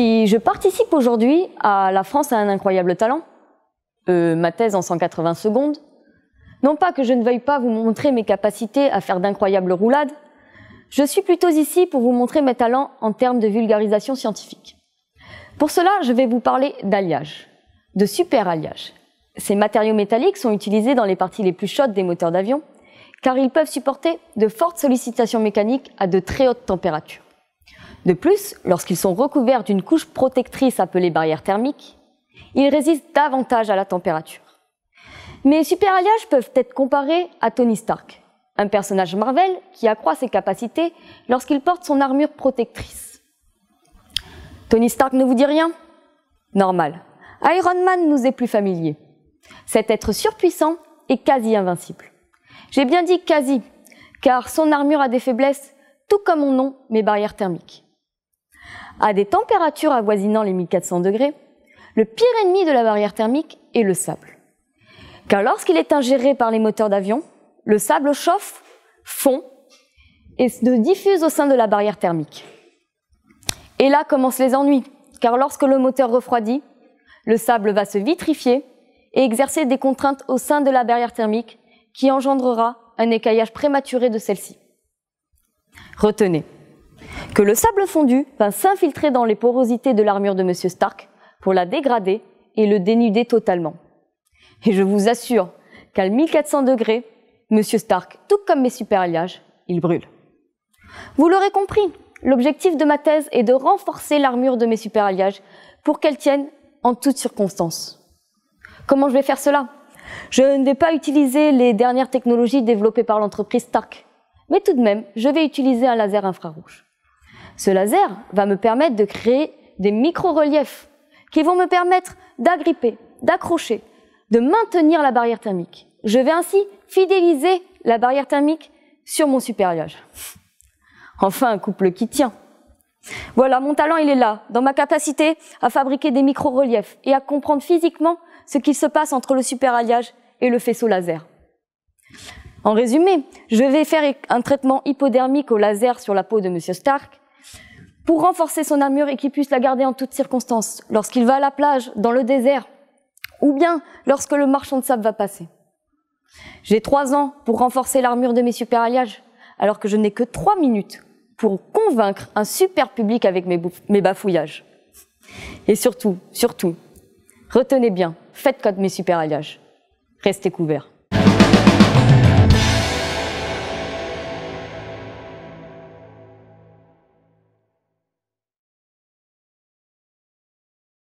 Si je participe aujourd'hui à La France a un incroyable talent, euh, ma thèse en 180 secondes, non pas que je ne veuille pas vous montrer mes capacités à faire d'incroyables roulades, je suis plutôt ici pour vous montrer mes talents en termes de vulgarisation scientifique. Pour cela, je vais vous parler d'alliage, de super alliage. Ces matériaux métalliques sont utilisés dans les parties les plus chaudes des moteurs d'avion, car ils peuvent supporter de fortes sollicitations mécaniques à de très hautes températures. De plus, lorsqu'ils sont recouverts d'une couche protectrice appelée barrière thermique, ils résistent davantage à la température. Mes super alliages peuvent être comparés à Tony Stark, un personnage Marvel qui accroît ses capacités lorsqu'il porte son armure protectrice. Tony Stark ne vous dit rien Normal. Iron Man nous est plus familier. Cet être surpuissant est quasi invincible. J'ai bien dit quasi, car son armure a des faiblesses, tout comme mon nom, mes barrières thermiques à des températures avoisinant les 1400 degrés, le pire ennemi de la barrière thermique est le sable. Car lorsqu'il est ingéré par les moteurs d'avion, le sable chauffe, fond et se diffuse au sein de la barrière thermique. Et là commencent les ennuis, car lorsque le moteur refroidit, le sable va se vitrifier et exercer des contraintes au sein de la barrière thermique qui engendrera un écaillage prématuré de celle-ci. Retenez, que le sable fondu va s'infiltrer dans les porosités de l'armure de Monsieur Stark pour la dégrader et le dénuder totalement. Et je vous assure qu'à 1400 degrés, Monsieur Stark, tout comme mes super alliages, il brûle. Vous l'aurez compris, l'objectif de ma thèse est de renforcer l'armure de mes super alliages pour qu'elle tienne en toutes circonstances. Comment je vais faire cela Je ne vais pas utiliser les dernières technologies développées par l'entreprise Stark, mais tout de même, je vais utiliser un laser infrarouge. Ce laser va me permettre de créer des micro-reliefs qui vont me permettre d'agripper, d'accrocher, de maintenir la barrière thermique. Je vais ainsi fidéliser la barrière thermique sur mon superalliage. Enfin, un couple qui tient. Voilà, mon talent, il est là, dans ma capacité à fabriquer des micro-reliefs et à comprendre physiquement ce qu'il se passe entre le superalliage et le faisceau laser. En résumé, je vais faire un traitement hypodermique au laser sur la peau de Monsieur Stark, pour renforcer son armure et qu'il puisse la garder en toutes circonstances, lorsqu'il va à la plage, dans le désert, ou bien lorsque le marchand de sable va passer. J'ai trois ans pour renforcer l'armure de mes super alliages, alors que je n'ai que trois minutes pour convaincre un super public avec mes, bafouillages. Et surtout, surtout, retenez bien, faites code mes super alliages. Restez couverts.